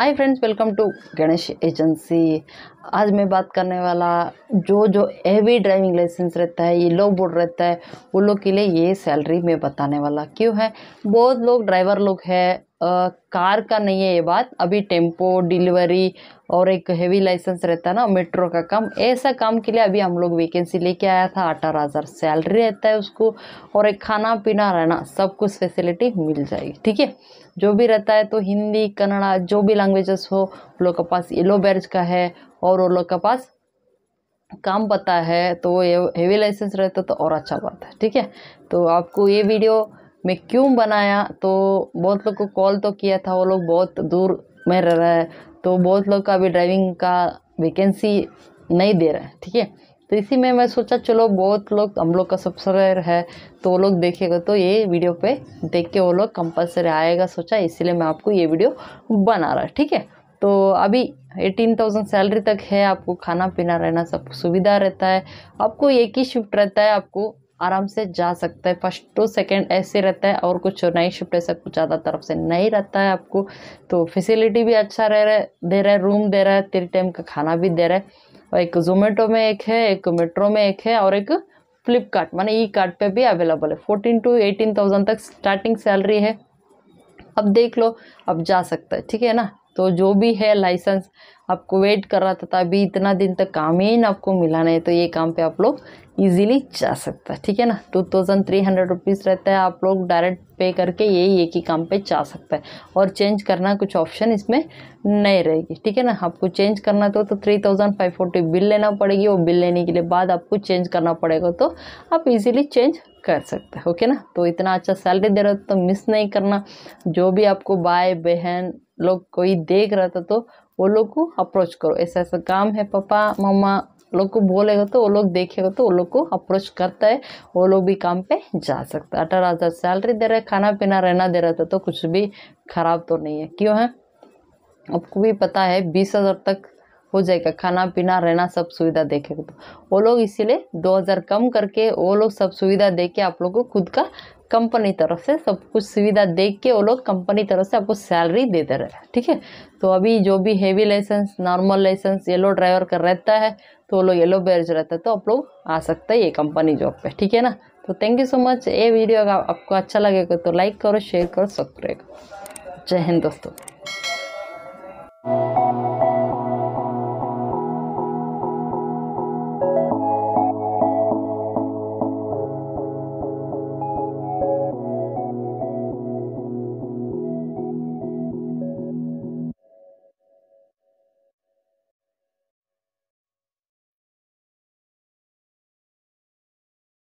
hi friends welcome to Ganesh agency आज मैं बात करने वाला जो जो हैवी ड्राइविंग लाइसेंस रहता है ये लो बोर्ड रहता है उन लोग के लिए ये सैलरी मैं बताने वाला क्यों है बहुत लोग ड्राइवर लोग हैं कार का नहीं है ये बात अभी टेम्पो डिलीवरी और एक हेवी लाइसेंस रहता है ना मेट्रो का काम ऐसा काम के लिए अभी हम लोग वैकेंसी लेके आया था अठारह हज़ार सैलरी रहता है उसको और एक खाना पीना रहना सब कुछ फैसिलिटी मिल जाएगी ठीक है जो भी रहता है तो हिंदी कन्नड़ा जो भी लैंग्वेजेस हो उन लोग के पास येलो बैरज का है और उन लोग के पास काम पता है तो ये हेवी लाइसेंस रहता तो और अच्छा बात है ठीक है तो आपको ये वीडियो मैं क्यों बनाया तो बहुत लोग को कॉल तो किया था वो लोग बहुत दूर में रह रहा है तो बहुत लोग का अभी ड्राइविंग का वैकेंसी नहीं दे रहा है ठीक है तो इसी में मैं सोचा चलो बहुत लोग हम लोग का सब्सक्राइबर है तो वो लोग देखेगा तो ये वीडियो पे देख के वो लोग कंपलसरी आएगा सोचा इसीलिए मैं आपको ये वीडियो बना रहा ठीक है तो अभी एटीन थाउजेंड सैलरी तक है आपको खाना पीना रहना सब सुविधा रहता है आपको एक ही शिफ्ट रहता है आपको आराम से जा सकता है फर्स्ट टू सेकेंड ऐसे रहता है और कुछ नई शिफ्ट ऐसा कुछ ज़्यादा तरफ से नहीं रहता है आपको तो फैसिलिटी भी अच्छा रह रहा है दे रहा है रूम दे रहा है तेरे टाइम का खाना भी दे रहा है और एक जोमेटो में एक है एक मेट्रो में एक है और एक फ्लिपकार्ट माने ई कार्ट पे भी अवेलेबल है फोर्टीन टू एटीन थाउजेंड तक स्टार्टिंग सैलरी है अब देख लो अब जा सकता है ठीक है ना तो जो भी है लाइसेंस आपको वेट कर रहा था तभी इतना दिन तक काम ही ना आपको मिला नहीं तो ये काम पे आप लोग इजीली जा सकता है ठीक है ना two thousand three hundred rupees रहता है आप लोग डायरेक्ट पे करके यही एक ही काम पे जा सकता है और चेंज करना कुछ ऑप्शन इसमें नहीं रहेगी ठीक है ना आपको चेंज करना तो three thousand five forty bill लेना पड़ेगी और बिल लेने के लिए बाद आपको चेंज करना पड़ेगा तो आप इजीली चेंज कर सकते हैं ओके ना तो इतना अच्छा सैलरी दे रहा था तो मिस नहीं करना जो भी आपको भाई बहन लोग कोई देख रहा था तो वो लोग को अप्रोच करो ऐसा ऐसा काम है पापा मम्मा लोग को बोलेगा तो वो लोग देखेगा तो वो लोग को अप्रोच करता है वो लोग भी काम पे जा सकता है अठारह हज़ार सैलरी दे रहा है खाना पीना रहना दे रहा था तो कुछ भी ख़राब तो नहीं है क्यों है आपको भी पता है बीस हज़ार तक हो जाएगा खाना पीना रहना सब सुविधा देखेगा तो वो लोग इसीलिए हजार कम करके वो लोग सब सुविधा दे के आप लोग को खुद का कंपनी तरफ से सब कुछ सुविधा देख के वो लोग कंपनी तरफ से आपको सैलरी देते रहे ठीक है तो अभी जो भी heavy licence normal licence yellow driver का रहता है तो वो लोग येलो बैरज रहता है तो आप लोग आ सकते हैं ये कंपनी जॉब पे ठीक है ना तो थैंक यू सो मच ये वीडियो अगर आपको अच्छा लगेगा तो लाइक करो शेयर करो सब्सक्राइब जय हिंद दोस्तों